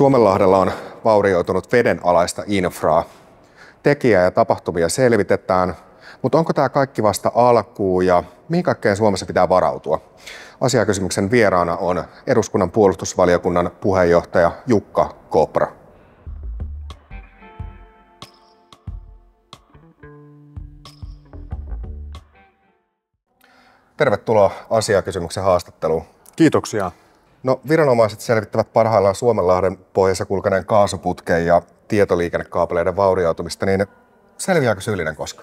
Suomenlahdella on vaurioitunut vedenalaista infraa. Tekijää ja tapahtumia selvitetään, mutta onko tämä kaikki vasta alkuu ja mihin kaikkeen Suomessa pitää varautua? Asiakysymyksen vieraana on eduskunnan puolustusvaliokunnan puheenjohtaja Jukka Kopra. Tervetuloa asiakysymyksen haastatteluun. Kiitoksia. No viranomaiset selvittävät parhaillaan Suomenlahden pohjassa kulkeneen kaasuputken ja tietoliikennekaapeleiden vaurioitumista, niin selviääkö syyllinen koska?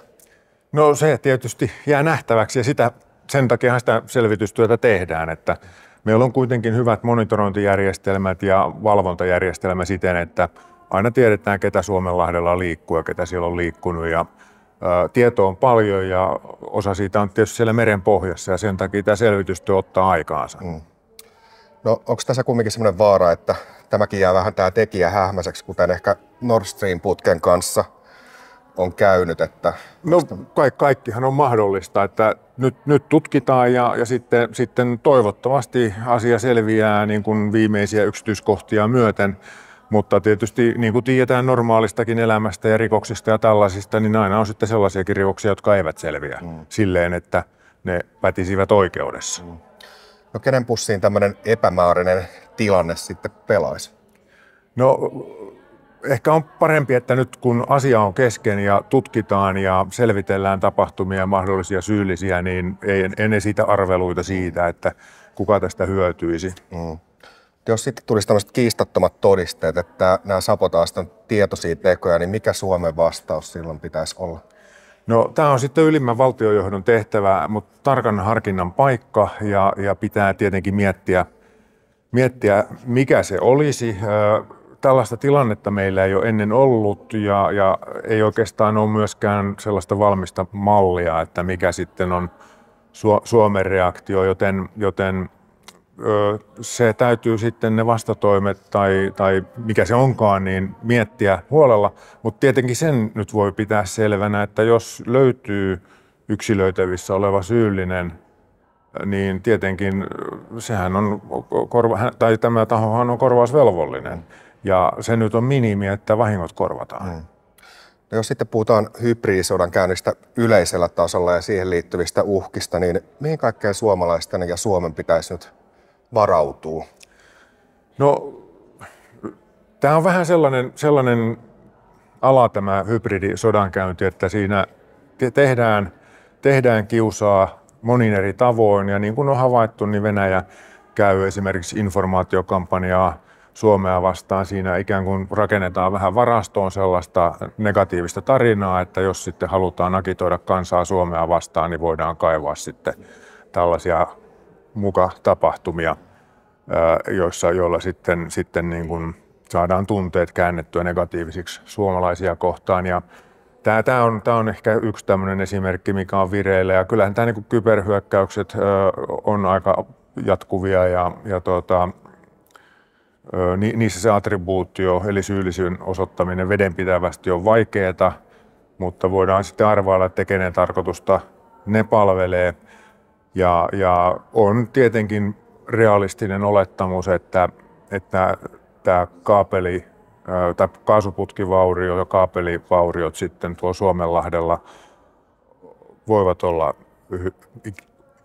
No se tietysti jää nähtäväksi ja sitä, sen takia sitä selvitystyötä tehdään, että meillä on kuitenkin hyvät monitorointijärjestelmät ja valvontajärjestelmä siten, että aina tiedetään, ketä Suomenlahdella liikkuu ja ketä siellä on liikkunut ja Tietoa on paljon ja osa siitä on tietysti siellä meren pohjassa ja sen takia tämä selvitystyö ottaa aikaansa. Mm. No onko tässä kumminkin sellainen vaara, että tämäkin jää vähän tämä tekijä hähmäiseksi, kuten ehkä Nord Stream-putken kanssa on käynyt? Että... No ka- kaikkihan on mahdollista, että nyt, nyt tutkitaan ja, ja sitten, sitten toivottavasti asia selviää niin kuin viimeisiä yksityiskohtia myöten. Mutta tietysti niin kuin tiedetään normaalistakin elämästä ja rikoksista ja tällaisista, niin aina on sitten sellaisia rikoksia, jotka eivät selviä mm. silleen, että ne pätisivät oikeudessa. Mm. No kenen pussiin tämmöinen epämääräinen tilanne sitten pelaisi? No ehkä on parempi, että nyt kun asia on kesken ja tutkitaan ja selvitellään tapahtumia ja mahdollisia syyllisiä, niin ei, en esitä arveluita siitä, että kuka tästä hyötyisi. Mm. Jos sitten tulisi tämmöiset kiistattomat todisteet, että nämä sabotaaston tietoisia tekoja, niin mikä Suomen vastaus silloin pitäisi olla? No, tämä on sitten ylimmän valtiojohdon tehtävä, mutta tarkan harkinnan paikka ja, ja pitää tietenkin miettiä, miettiä, mikä se olisi. Tällaista tilannetta meillä ei ole ennen ollut ja, ja ei oikeastaan ole myöskään sellaista valmista mallia, että mikä sitten on Suomen reaktio, joten, joten se täytyy sitten ne vastatoimet tai, tai mikä se onkaan, niin miettiä huolella. Mutta tietenkin sen nyt voi pitää selvänä, että jos löytyy yksilöitävissä oleva syyllinen, niin tietenkin sehän on, korva, tai tämä tahohan on korvausvelvollinen. Ja se nyt on minimi, että vahingot korvataan. Mm. No jos sitten puhutaan hybridisodan käynnistä yleisellä tasolla ja siihen liittyvistä uhkista, niin mihin kaikkeen suomalaisten ja Suomen pitäisi nyt varautuu? No, tämä on vähän sellainen, sellainen ala tämä hybridisodankäynti, että siinä tehdään, tehdään kiusaa monin eri tavoin ja niin kuin on havaittu, niin Venäjä käy esimerkiksi informaatiokampanjaa Suomea vastaan. Siinä ikään kuin rakennetaan vähän varastoon sellaista negatiivista tarinaa, että jos sitten halutaan agitoida kansaa Suomea vastaan, niin voidaan kaivaa sitten tällaisia muka tapahtumia, joissa, joilla sitten, sitten niin kuin saadaan tunteet käännettyä negatiivisiksi suomalaisia kohtaan. Ja tämä, tämä, on, tämä on ehkä yksi tämmöinen esimerkki, mikä on vireillä. Ja kyllähän tämä niin kuin kyberhyökkäykset on aika jatkuvia ja, ja tuota, niissä se attribuutio eli syyllisyyden osoittaminen vedenpitävästi on vaikeaa, mutta voidaan sitten arvailla, että kenen tarkoitusta ne palvelee – ja, ja on tietenkin realistinen olettamus, että, että tämä kaapeli tai kaasuputkivaurio ja kaapelivauriot sitten tuo Suomenlahdella voivat olla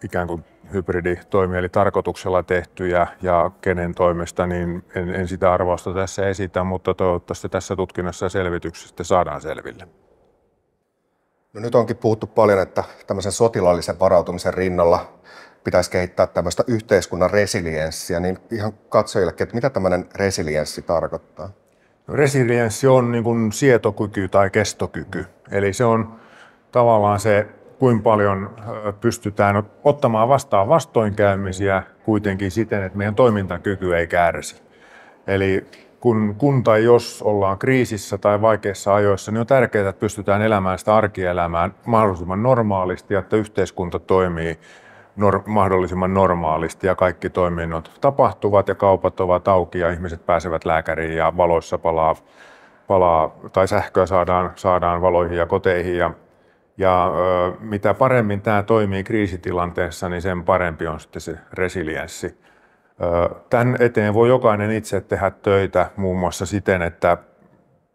ikään kuin hybriditoimia, eli tarkoituksella tehtyjä ja kenen toimesta, niin en, en sitä arvausta tässä esitä, mutta toivottavasti tässä tutkinnassa ja selvityksessä saadaan selville. No nyt onkin puhuttu paljon, että tämmöisen sotilaallisen varautumisen rinnalla pitäisi kehittää tämmöistä yhteiskunnan resilienssiä, niin ihan katsojille, että mitä tämmöinen resilienssi tarkoittaa? No, resilienssi on niin kuin sietokyky tai kestokyky, eli se on tavallaan se, kuinka paljon pystytään ottamaan vastaan vastoinkäymisiä kuitenkin siten, että meidän toimintakyky ei kärsi. Eli kun, kunta jos ollaan kriisissä tai vaikeissa ajoissa, niin on tärkeää, että pystytään elämään sitä arkielämään mahdollisimman normaalisti ja että yhteiskunta toimii nor- mahdollisimman normaalisti ja kaikki toiminnot tapahtuvat ja kaupat ovat auki ja ihmiset pääsevät lääkäriin ja valoissa palaa, palaa tai sähköä saadaan, saadaan valoihin ja koteihin ja ja ö, mitä paremmin tämä toimii kriisitilanteessa, niin sen parempi on sitten se resilienssi. Tämän eteen voi jokainen itse tehdä töitä muun muassa siten, että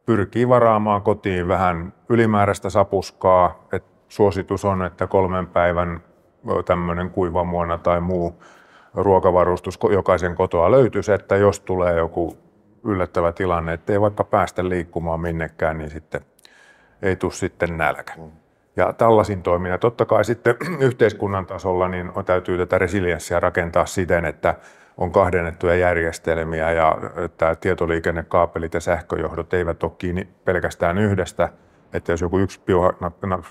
pyrkii varaamaan kotiin vähän ylimääräistä sapuskaa. Et suositus on, että kolmen päivän tämmöinen kuivamuona tai muu ruokavarustus jokaisen kotoa löytyisi, että jos tulee joku yllättävä tilanne, ettei vaikka päästä liikkumaan minnekään, niin sitten ei tule sitten nälkä. Mm. Ja tällaisin toiminnan. Totta kai sitten yhteiskunnan tasolla niin täytyy tätä resilienssiä rakentaa siten, että on kahdennettuja järjestelmiä ja että tietoliikennekaapelit ja sähköjohdot eivät ole kiinni pelkästään yhdestä, että jos joku yksi piuha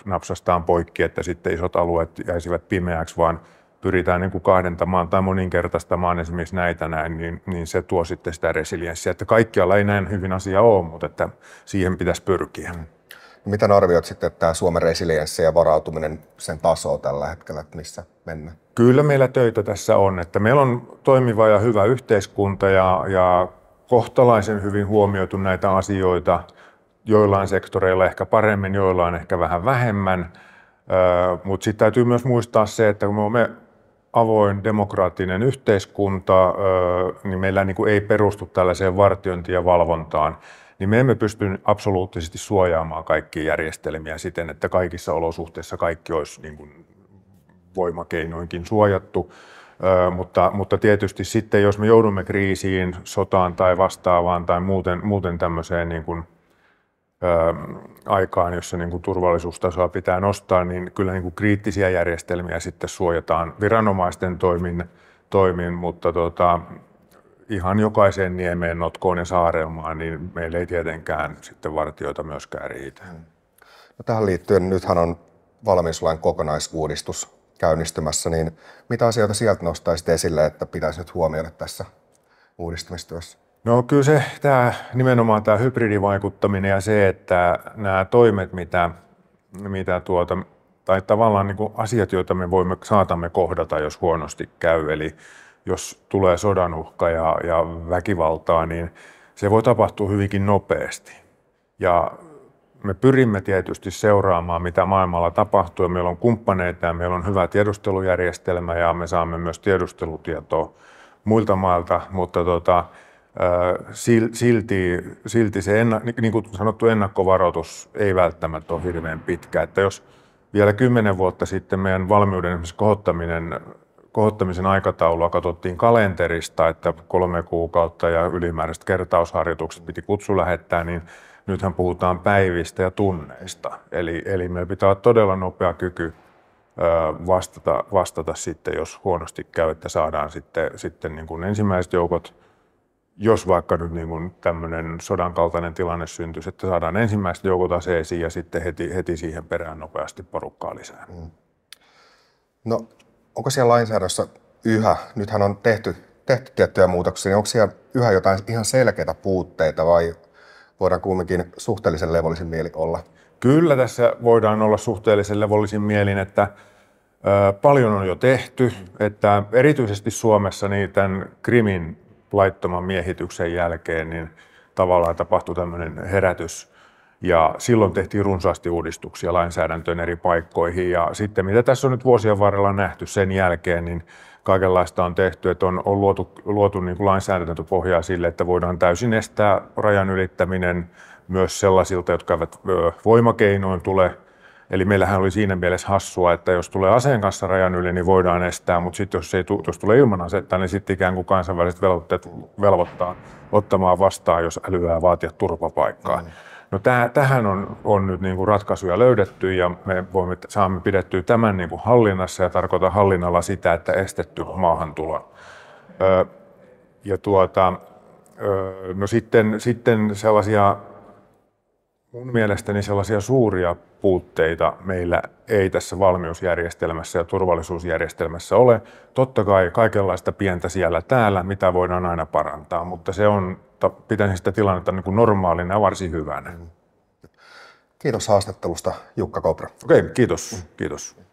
napsastaan poikki, että sitten isot alueet jäisivät pimeäksi, vaan pyritään niin kuin kahdentamaan tai moninkertaistamaan esimerkiksi näitä näin, niin, niin se tuo sitten sitä resilienssiä. Että kaikkialla ei näin hyvin asia ole, mutta että siihen pitäisi pyrkiä. Miten arvioit sitten että tämä Suomen resilienssi ja varautuminen sen taso tällä hetkellä, että missä mennään? Kyllä meillä töitä tässä on. Että meillä on toimiva ja hyvä yhteiskunta ja, ja kohtalaisen hyvin huomioitu näitä asioita. Joillain sektoreilla ehkä paremmin, joillain ehkä vähän vähemmän. Mutta sitten täytyy myös muistaa se, että kun me olemme avoin demokraattinen yhteiskunta, niin meillä niin kuin ei perustu tällaiseen vartiointiin ja valvontaan niin me emme pysty absoluuttisesti suojaamaan kaikkia järjestelmiä siten, että kaikissa olosuhteissa kaikki olisi niin kuin voimakeinoinkin suojattu. Ö, mutta, mutta tietysti sitten, jos me joudumme kriisiin, sotaan tai vastaavaan tai muuten, muuten tämmöiseen niin kuin, ö, aikaan, jossa niin kuin turvallisuustasoa pitää nostaa, niin kyllä niin kuin kriittisiä järjestelmiä sitten suojataan viranomaisten toimin, toimin mutta tota, ihan jokaiseen niemeen, notkoon ja saarelmaan, niin meillä ei tietenkään sitten vartioita myöskään riitä. Mm. No tähän liittyen nythän on valmiuslain kokonaisuudistus käynnistymässä, niin mitä asioita sieltä nostaisit esille, että pitäisi nyt huomioida tässä uudistamistyössä? No kyllä se tämä, nimenomaan tämä hybridivaikuttaminen ja se, että nämä toimet, mitä, mitä tuota, tai tavallaan niin kuin asiat, joita me voimme, saatamme kohdata, jos huonosti käy, eli jos tulee sodan uhka ja, ja väkivaltaa, niin se voi tapahtua hyvinkin nopeasti. Ja me pyrimme tietysti seuraamaan, mitä maailmalla tapahtuu. meillä on kumppaneita ja meillä on hyvä tiedustelujärjestelmä ja me saamme myös tiedustelutietoa muilta mailta, mutta tota, silti, silti se enna, niin, niin kuin sanottu ennakkovaroitus ei välttämättä ole hirveän pitkä. Että jos vielä kymmenen vuotta sitten meidän valmiuden kohottaminen kohottamisen aikataulua katsottiin kalenterista, että kolme kuukautta ja ylimääräiset kertausharjoitukset piti kutsu lähettää, niin nythän puhutaan päivistä ja tunneista. Eli, eli meillä pitää olla todella nopea kyky vastata, vastata sitten, jos huonosti käy, että saadaan sitten, sitten niin kuin ensimmäiset joukot, jos vaikka nyt niin kuin tämmöinen sodan kaltainen tilanne syntyisi, että saadaan ensimmäiset joukot aseisiin ja sitten heti, heti siihen perään nopeasti porukkaa lisää. Mm. No onko siellä lainsäädössä yhä, nythän on tehty, tehty tiettyjä muutoksia, niin onko siellä yhä jotain ihan selkeitä puutteita vai voidaan kuitenkin suhteellisen levollisin mieli olla? Kyllä tässä voidaan olla suhteellisen levollisin mielin, että ö, paljon on jo tehty, että erityisesti Suomessa niin tämän Krimin laittoman miehityksen jälkeen niin tavallaan tapahtui tämmöinen herätys ja silloin tehtiin runsaasti uudistuksia lainsäädäntöön eri paikkoihin. Ja sitten mitä tässä on nyt vuosien varrella nähty sen jälkeen, niin kaikenlaista on tehty, että on, on luotu, luotu niin kuin lainsäädäntöpohjaa sille, että voidaan täysin estää rajan ylittäminen myös sellaisilta, jotka eivät voimakeinoin tule. Eli meillähän oli siinä mielessä hassua, että jos tulee aseen kanssa rajan yli, niin voidaan estää, mutta sitten jos, ei, jos tulee ilman asetta, niin sitten ikään kuin kansainväliset velvoitteet velvoittaa ottamaan vastaan, jos älyää vaatia turvapaikkaa. Mm. No täh, tähän on, on nyt niin kuin ratkaisuja löydetty ja me voimme, saamme pidettyä tämän niin kuin hallinnassa ja tarkoitan hallinnalla sitä, että estetty maahantulon. Ö, ja tuota, ö, no sitten, sitten sellaisia, mun mielestäni sellaisia suuria puutteita meillä ei tässä valmiusjärjestelmässä ja turvallisuusjärjestelmässä ole. Totta kai kaikenlaista pientä siellä täällä, mitä voidaan aina parantaa, mutta se on mutta pitäisin sitä tilannetta niin kuin normaalina ja varsin hyvänä. Mm. Kiitos haastattelusta Jukka Kopra. Okei, okay, kiitos. Kiitos.